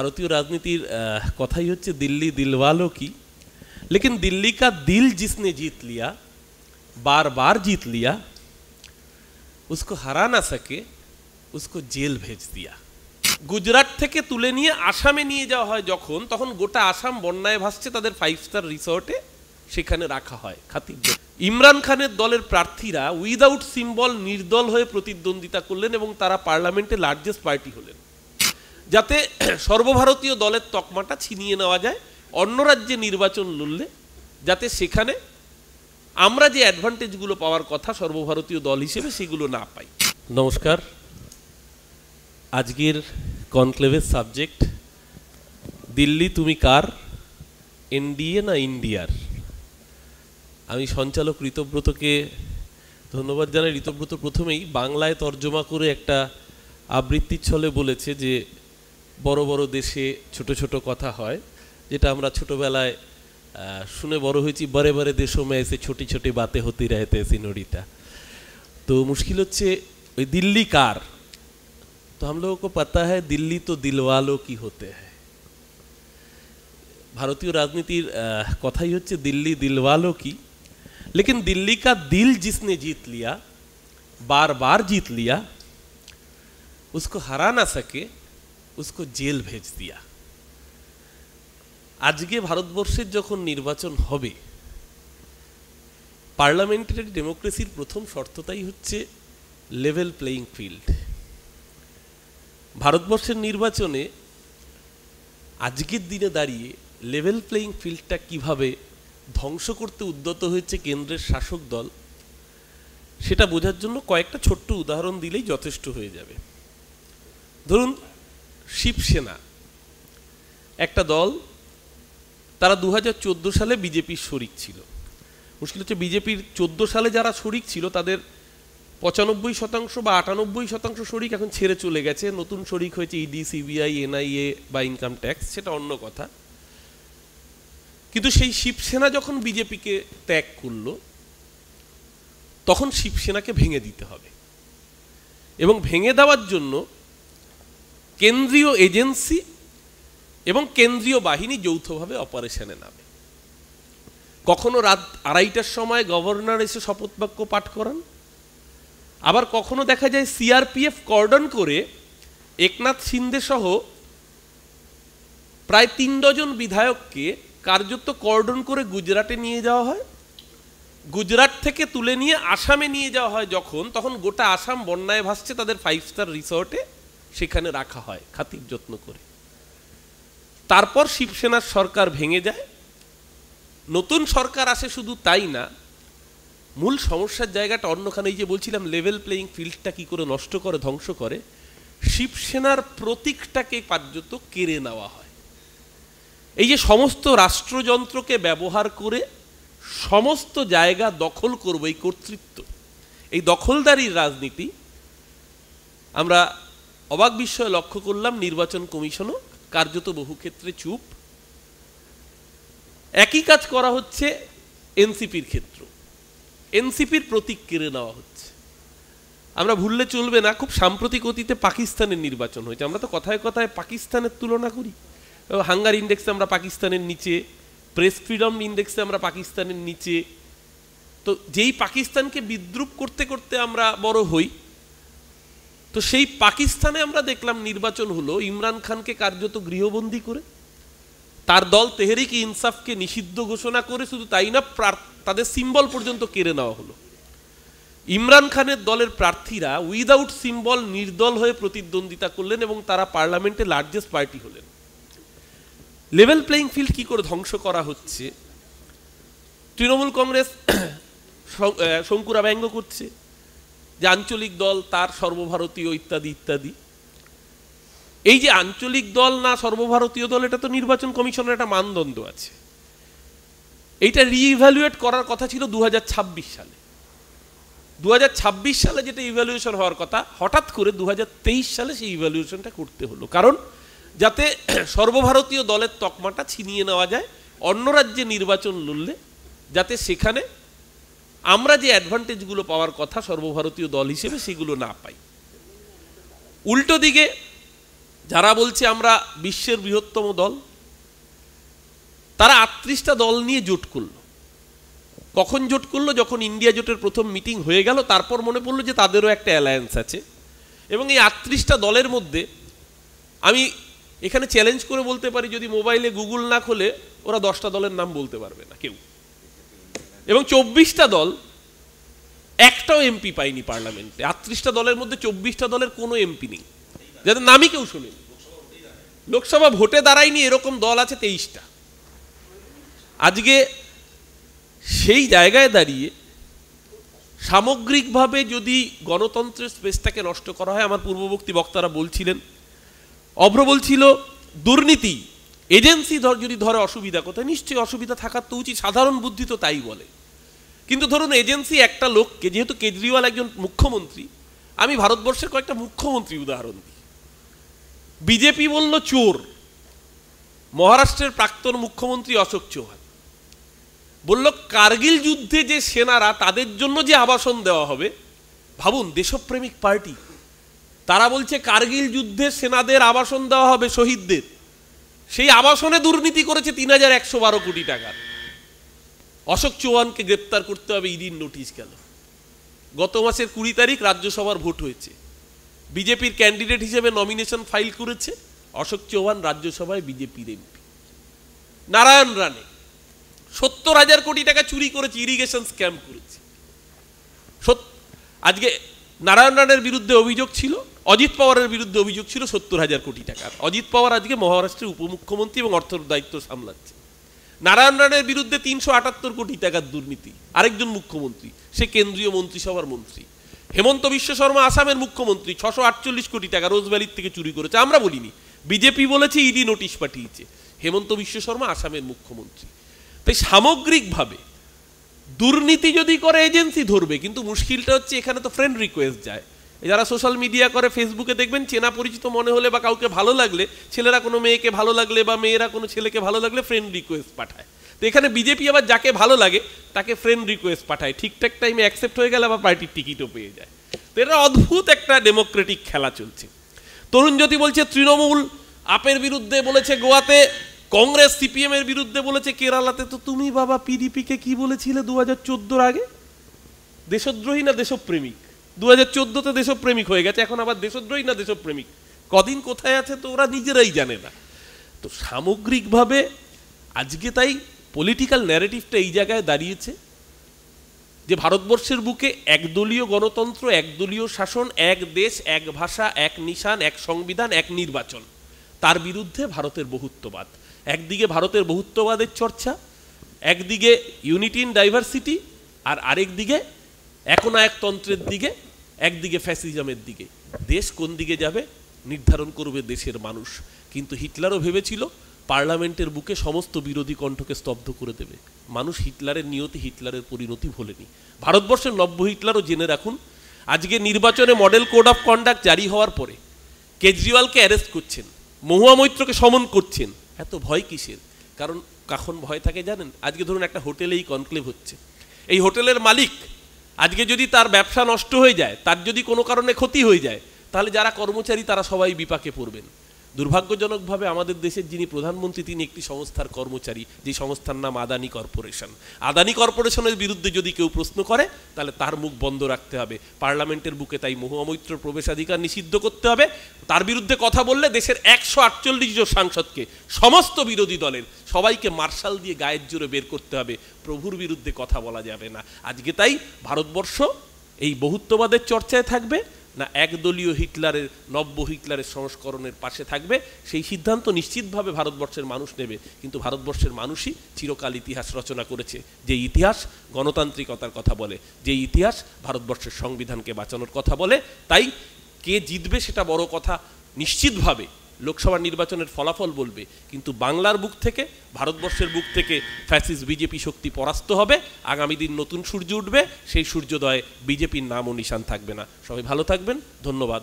ভারতীয় রাজনীতির কথাই হচ্ছে দিল্লি দিলওয়ালো কি লেকিন দিল্লি কা দিল জিসনে জিত লিয়া বার বার জিত লিয়া উসকো হারা না সকে উসকো জেল ভেজ দিয়া গুজরাট থেকে তুলে নিয়ে আসামে নিয়ে যাওয়া হয় যখন তখন গোটা আসাম বন্যায় ভাসছে তাদের ফাইভ স্টার রিসর্টে সেখানে রাখা হয় খাতিব ইমরান খানের দলের প্রার্থীরা উইদাউট সিম্বল নির্দল হয়ে প্রতিদ্বন্দ্বিতা করলেন এবং তারা পার্লামেন্টে লার্জেস্ট পার্টি হলেন যাতে সর্বভারতীয় দলের তকমাটা ছিনিয়ে নেওয়া যায় অন্য রাজ্যে নির্বাচন লড়লে যাতে সেখানে আমরা যে অ্যাডভান্টেজগুলো পাওয়ার কথা সর্বভারতীয় দল হিসেবে সেগুলো না পাই নমস্কার আজকের কনক্লেভের সাবজেক্ট দিল্লি তুমি কার এনডিএ না ইন্ডিয়ার আমি সঞ্চালক ঋতব্রতকে ধন্যবাদ জানাই ঋতব্রত প্রথমেই বাংলায় তর্জমা করে একটা আবৃত্তির ছলে বলেছে যে বড় বড় দেশে ছোট ছোট কথা হয় যেটা আমরা ছোটবেলায় শুনে বড় হয়েছি বারে বারে দেশও মেয়েছে ছোটি ছোটি বাতে হতে রাহেতে সিনোরিতা তো মুশকিল হচ্ছে ওই দিল্লি কার তো আমলোক পাতা হ্যাঁ দিল্লি তো দিলওয়ালো কি হতে হ্যাঁ ভারতীয় রাজনীতির কথাই হচ্ছে দিল্লি দিলওয়ালো কি লেকিন দিল্লি কা দিল জিসনে জিত লিয়া বার বার জিত লিয়া উসকো হারা না সকে उसको जेल भेज दिया আজকে ভারতবর্ষের যখন নির্বাচন হবে পার্লামেন্টারি ডেমোক্রেসির প্রথম শর্তটাই হচ্ছে লেভেল প্লেয়িং ফিল্ড ভারতবর্ষের নির্বাচনে আজকের দিনে দাঁড়িয়ে লেভেল প্লেয়িং ফিল্ডটা কিভাবে ধ্বংস করতে উদ্যত হয়েছে কেন্দ্রের শাসক দল সেটা বোঝার জন্য কয়েকটা ছোট্ট উদাহরণ দিলেই যথেষ্ট হয়ে যাবে ধরুন শিবসেনা একটা দল তারা দু সালে বিজেপির শরিক ছিল মুশকিল হচ্ছে বিজেপির চোদ্দো সালে যারা শরিক ছিল তাদের পঁচানব্বই শতাংশ বা আটানব্বই শতাংশ শরিক এখন ছেড়ে চলে গেছে নতুন শরিক হয়েছে ইডি সিবিআই এনআইএ বা ইনকাম ট্যাক্স সেটা অন্য কথা কিন্তু সেই শিবসেনা যখন বিজেপিকে ত্যাগ করল তখন শিবসেনাকে ভেঙে দিতে হবে এবং ভেঙে দেওয়ার জন্য কেন্দ্রীয় এজেন্সি এবং কেন্দ্রীয় বাহিনী যৌথভাবে অপারেশনে নামে কখনো রাত আড়াইটার সময় গভর্নর এসে শপথ বাক্য পাঠ করান আবার কখনো দেখা যায় সিআরপিএফ কর্ডন করে একনাথ সিন্দে সহ প্রায় তিন ডজন বিধায়ককে কার্যত কর্ডন করে গুজরাটে নিয়ে যাওয়া হয় গুজরাট থেকে তুলে নিয়ে আসামে নিয়ে যাওয়া হয় যখন তখন গোটা আসাম বন্যায় ভাসছে তাদের ফাইভ স্টার রিসর্টে সেখানে রাখা হয় খাতির যত্ন করে তারপর শিবসেনার সরকার ভেঙে যায় নতুন সরকার আসে শুধু তাই না মূল সমস্যার জায়গাটা অন্যখানে এই যে বলছিলাম লেভেল প্লেয়িং ফিল্ডটা কি করে নষ্ট করে ধ্বংস করে শিবসেনার প্রতীকটাকে কার্যত কেড়ে নেওয়া হয় এই যে সমস্ত রাষ্ট্রযন্ত্রকে ব্যবহার করে সমস্ত জায়গা দখল করবো এই কর্তৃত্ব এই দখলদারির রাজনীতি আমরা অবাক বিস্ময়ে লক্ষ্য করলাম নির্বাচন কমিশনও কার্যত বহু ক্ষেত্রে চুপ একই কাজ করা হচ্ছে এনসিপির ক্ষেত্র এনসিপির প্রতীক কেড়ে নেওয়া হচ্ছে আমরা ভুললে চলবে না খুব সাম্প্রতিক অতীতে পাকিস্তানের নির্বাচন হয়েছে আমরা তো কথায় কথায় পাকিস্তানের তুলনা করি হাঙ্গার ইন্ডেক্সে আমরা পাকিস্তানের নিচে প্রেস ফ্রিডম ইন্ডেক্সে আমরা পাকিস্তানের নিচে তো যেই পাকিস্তানকে বিদ্রুপ করতে করতে আমরা বড় হই তো সেই পাকিস্তানে আমরা দেখলাম নির্বাচন হলো ইমরান খানকে কার্যত গৃহবন্দী করে তার দল তেহরিক ইনসাফকে নিষিদ্ধ ঘোষণা করে শুধু তাই না তাদের সিম্বল পর্যন্ত কেড়ে নেওয়া হলো ইমরান খানের দলের প্রার্থীরা উইদাউট সিম্বল নির্দল হয়ে প্রতিদ্বন্দ্বিতা করলেন এবং তারা পার্লামেন্টে লার্জেস্ট পার্টি হলেন লেভেল প্লেইং ফিল্ড কি করে ধ্বংস করা হচ্ছে তৃণমূল কংগ্রেস শঙ্কুরা ব্যঙ্গ করছে যে আঞ্চলিক দল তার সর্বভারতীয় ইত্যাদি ইত্যাদি এই যে আঞ্চলিক দল না সর্বভারতীয় দল এটা তো নির্বাচন কমিশনের একটা মানদণ্ড আছে এইটা রিইভ্যালুয়েট করার কথা ছিল দু সালে দু সালে যেটা ইভ্যালুয়েশন হওয়ার কথা হঠাৎ করে দু সালে সেই ইভ্যালুয়েশনটা করতে হলো কারণ যাতে সর্বভারতীয় দলের তকমাটা ছিনিয়ে নেওয়া যায় অন্য রাজ্যে নির্বাচন লড়লে যাতে সেখানে আমরা যে অ্যাডভান্টেজগুলো পাওয়ার কথা সর্বভারতীয় দল হিসেবে সেগুলো না পাই উল্টো দিকে যারা বলছে আমরা বিশ্বের বৃহত্তম দল তারা আটত্রিশটা দল নিয়ে জোট করল কখন জোট করলো যখন ইন্ডিয়া জোটের প্রথম মিটিং হয়ে গেল তারপর মনে পড়লো যে তাদেরও একটা অ্যালায়েন্স আছে এবং এই আটত্রিশটা দলের মধ্যে আমি এখানে চ্যালেঞ্জ করে বলতে পারি যদি মোবাইলে গুগল না খোলে ওরা দশটা দলের নাম বলতে পারবে না কেউ এবং চব্বিশটা দল একটাও এমপি পায়নি পার্লামেন্টে আটত্রিশটা দলের মধ্যে চব্বিশটা দলের কোনো এমপি নেই যাদের নামই কেউ শুনেনি লোকসভা ভোটে দাঁড়ায়নি এরকম দল আছে তেইশটা আজকে সেই জায়গায় দাঁড়িয়ে সামগ্রিকভাবে যদি গণতন্ত্রের স্পেসটাকে নষ্ট করা হয় আমার পূর্ববর্তী বক্তারা বলছিলেন অভ্র বলছিল দুর্নীতি এজেন্সি ধর যদি ধরে অসুবিধা কোথায় নিশ্চয়ই অসুবিধা থাকার তো উচিত সাধারণ বুদ্ধি তো তাই বলে কিন্তু ধরুন এজেন্সি একটা লোককে যেহেতু কেজরিওয়াল একজন মুখ্যমন্ত্রী আমি ভারতবর্ষের কয়েকটা মুখ্যমন্ত্রী উদাহরণ দিই বিজেপি বলল চোর মহারাষ্ট্রের প্রাক্তন মুখ্যমন্ত্রী অশোক চৌহান বলল কার্গিল যুদ্ধে যে সেনারা তাদের জন্য যে আবাসন দেওয়া হবে ভাবুন দেশপ্রেমিক পার্টি তারা বলছে কার্গিল যুদ্ধে সেনাদের আবাসন দেওয়া হবে শহীদদের সেই আবাসনে দুর্নীতি করেছে তিন হাজার একশো বারো কোটি টাকার অশোক চৌহানকে গ্রেপ্তার করতে হবে ইডির নোটিশ গেল গত মাসের কুড়ি তারিখ রাজ্যসভার ভোট হয়েছে বিজেপির ক্যান্ডিডেট হিসেবে নমিনেশন ফাইল করেছে অশোক চৌহান রাজ্যসভায় বিজেপির এমপি নারায়ণ রানে সত্তর হাজার কোটি টাকা চুরি করেছে ইরিগেশন স্ক্যাম করেছে আজকে নারায়ণ রানের বিরুদ্ধে অভিযোগ ছিল অজিত পাওয়ারের বিরুদ্ধে অভিযোগ ছিল সত্তর হাজার কোটি টাকার অজিত পাওয়ার আজকে মহারাষ্ট্রের উপমুখ্যমন্ত্রী এবং অর্থ দায়িত্ব সামলাচ্ছে নারায়ণ রায়ের বিরুদ্ধে তিনশো আটাত্তর কোটি টাকার দুর্নীতি আরেকজন মুখ্যমন্ত্রী সে কেন্দ্রীয় মন্ত্রিসভার মন্ত্রী হেমন্ত বিশ্ব শর্মা আসামের মুখ্যমন্ত্রী ছশো আটচল্লিশ কোটি টাকা রোজভ্যালির থেকে চুরি করেছে আমরা বলিনি বিজেপি বলেছে ইডি নোটিশ পাঠিয়েছে হেমন্ত বিশ্ব শর্মা আসামের মুখ্যমন্ত্রী তাই সামগ্রিকভাবে দুর্নীতি যদি করে এজেন্সি ধরবে কিন্তু মুশকিলটা হচ্ছে এখানে তো ফ্রেন্ড রিকোয়েস্ট যায় যারা সোশ্যাল মিডিয়া করে ফেসবুকে দেখবেন চেনা পরিচিত মনে হলে বা কাউকে ভালো লাগলে ছেলেরা কোনো মেয়েকে ভালো লাগলে বা মেয়েরা কোনো ছেলেকে ভালো লাগলে ফ্রেন্ড রিকোয়েস্ট পাঠায় তো এখানে বিজেপি আবার যাকে ভালো লাগে তাকে ফ্রেন্ড রিকোয়েস্ট পাঠায় ঠিকঠাক টাইমে অ্যাকসেপ্ট হয়ে গেলে আবার পার্টির টিকিটও পেয়ে যায় তো এটা অদ্ভুত একটা ডেমোক্রেটিক খেলা চলছে তরুণ জ্যোতি বলছে তৃণমূল আপের বিরুদ্ধে বলেছে গোয়াতে কংগ্রেস সিপিএম এর বিরুদ্ধে বলেছে কেরালাতে তো তুমি বাবা পিডিপিকে কি বলেছিলে দু হাজার আগে দেশদ্রোহী না দেশপ্রেমিক দু হাজার চোদ্দোতে দেশপ্রেমিক হয়ে গেছে এখন আবার দেশদ্রোহী না দেশপ্রেমিক কদিন কোথায় আছে তো ওরা নিজেরাই জানে না তো সামগ্রিকভাবে আজকে তাই পলিটিক্যাল ন্যারেটিভটা এই জায়গায় দাঁড়িয়েছে যে ভারতবর্ষের বুকে একদলীয় গণতন্ত্র একদলীয় শাসন এক দেশ এক ভাষা এক নিশান এক সংবিধান এক নির্বাচন তার বিরুদ্ধে ভারতের বহুত্ববাদ একদিকে ভারতের বহুত্ববাদের চর্চা একদিকে ইউনিটি ইন ডাইভার্সিটি আর আরেক দিকে এখন এক তন্ত্রের দিকে একদিকে ফ্যাসিজমের দিকে দেশ কোন দিকে যাবে নির্ধারণ করবে দেশের মানুষ কিন্তু হিটলারও ভেবেছিল পার্লামেন্টের বুকে সমস্ত বিরোধী কণ্ঠকে স্তব্ধ করে দেবে মানুষ হিটলারের নিয়তি হিটলারের পরিণতি ভোলেনি ভারতবর্ষের নব্য হিটলারও জেনে রাখুন আজকে নির্বাচনে মডেল কোড অফ কন্ডাক্ট জারি হওয়ার পরে কেজরিওয়ালকে অ্যারেস্ট করছেন মহুয়া মৈত্রকে সমন করছেন এত ভয় কিসের কারণ কখন ভয় থাকে জানেন আজকে ধরুন একটা হোটেলেই কনক্লেভ হচ্ছে এই হোটেলের মালিক আজকে যদি তার ব্যবসা নষ্ট হয়ে যায় তার যদি কোনো কারণে ক্ষতি হয়ে যায় তাহলে যারা কর্মচারী তারা সবাই বিপাকে পড়বেন দুর্ভাগ্যজনকভাবে আমাদের দেশের যিনি প্রধানমন্ত্রী তিনি একটি সংস্থার কর্মচারী যে সংস্থার নাম আদানি কর্পোরেশন আদানি কর্পোরেশনের বিরুদ্ধে যদি কেউ প্রশ্ন করে তাহলে তার মুখ বন্ধ রাখতে হবে পার্লামেন্টের বুকে তাই মহুয়ামৈত্র প্রবেশাধিকার নিষিদ্ধ করতে হবে তার বিরুদ্ধে কথা বললে দেশের একশো আটচল্লিশ জন সাংসদকে সমস্ত বিরোধী দলের সবাইকে মার্শাল দিয়ে গায়ের জোরে বের করতে হবে প্রভুর বিরুদ্ধে কথা বলা যাবে না আজকে তাই ভারতবর্ষ এই বহুত্ববাদের চর্চায় থাকবে না একদলীয় হিটলারের নব্য হিটলারের সংস্করণের পাশে থাকবে সেই সিদ্ধান্ত নিশ্চিতভাবে ভারতবর্ষের মানুষ নেবে কিন্তু ভারতবর্ষের মানুষই চিরকাল ইতিহাস রচনা করেছে যে ইতিহাস গণতান্ত্রিকতার কথা বলে যে ইতিহাস ভারতবর্ষের সংবিধানকে বাঁচানোর কথা বলে তাই কে জিতবে সেটা বড় কথা নিশ্চিতভাবে লোকসভা নির্বাচনের ফলাফল বলবে কিন্তু বাংলার বুক থেকে ভারতবর্ষের বুক থেকে ফ্যাসিস বিজেপি শক্তি পরাস্ত হবে আগামী দিন নতুন সূর্য উঠবে সেই সূর্যোদয়ে বিজেপির নাম ও নিশান থাকবে না সবাই ভালো থাকবেন ধন্যবাদ